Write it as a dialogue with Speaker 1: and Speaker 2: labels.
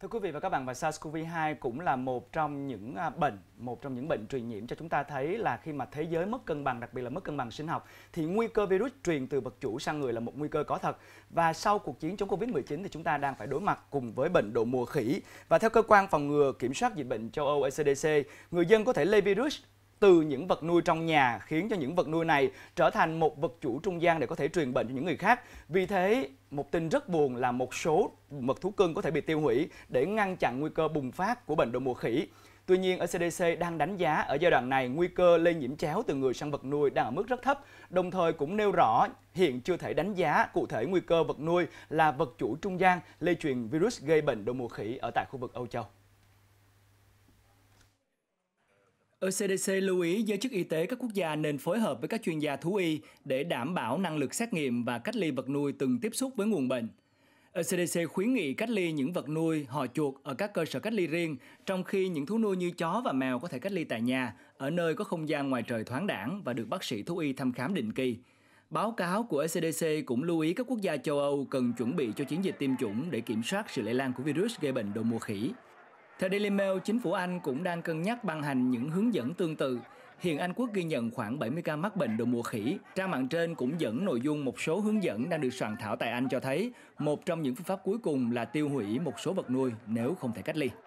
Speaker 1: Thưa quý vị và các bạn, và SARS-CoV-2 cũng là một trong những à, bệnh, một trong những bệnh truyền nhiễm cho chúng ta thấy là khi mà thế giới mất cân bằng, đặc biệt là mất cân bằng sinh học, thì nguy cơ virus truyền từ vật chủ sang người là một nguy cơ có thật. Và sau cuộc chiến chống Covid-19 thì chúng ta đang phải đối mặt cùng với bệnh độ mùa khỉ. Và theo cơ quan phòng ngừa kiểm soát dịch bệnh châu Âu ECDC, người dân có thể lây virus từ những vật nuôi trong nhà khiến cho những vật nuôi này trở thành một vật chủ trung gian để có thể truyền bệnh cho những người khác. Vì thế, một tin rất buồn là một số vật thú cưng có thể bị tiêu hủy để ngăn chặn nguy cơ bùng phát của bệnh đậu mùa khỉ. Tuy nhiên, CDC đang đánh giá ở giai đoạn này nguy cơ lây nhiễm chéo từ người sang vật nuôi đang ở mức rất thấp, đồng thời cũng nêu rõ hiện chưa thể đánh giá cụ thể nguy cơ vật nuôi là vật chủ trung gian lây truyền virus gây bệnh đậu mùa khỉ ở tại khu vực Âu Châu. ECDC lưu ý giới chức y tế các quốc gia nên phối hợp với các chuyên gia thú y để đảm bảo năng lực xét nghiệm và cách ly vật nuôi từng tiếp xúc với nguồn bệnh. ECDC khuyến nghị cách ly những vật nuôi, họ chuột ở các cơ sở cách ly riêng, trong khi những thú nuôi như chó và mèo có thể cách ly tại nhà, ở nơi có không gian ngoài trời thoáng đãng và được bác sĩ thú y thăm khám định kỳ. Báo cáo của ECDC cũng lưu ý các quốc gia châu Âu cần chuẩn bị cho chiến dịch tiêm chủng để kiểm soát sự lây lan của virus gây bệnh đầu mùa khỉ. Theo Daily Mail, chính phủ Anh cũng đang cân nhắc ban hành những hướng dẫn tương tự. Hiện Anh Quốc ghi nhận khoảng 70 ca mắc bệnh đậu mùa khỉ. Trang mạng trên cũng dẫn nội dung một số hướng dẫn đang được soạn thảo tại Anh cho thấy một trong những phương pháp cuối cùng là tiêu hủy một số vật nuôi nếu không thể cách ly.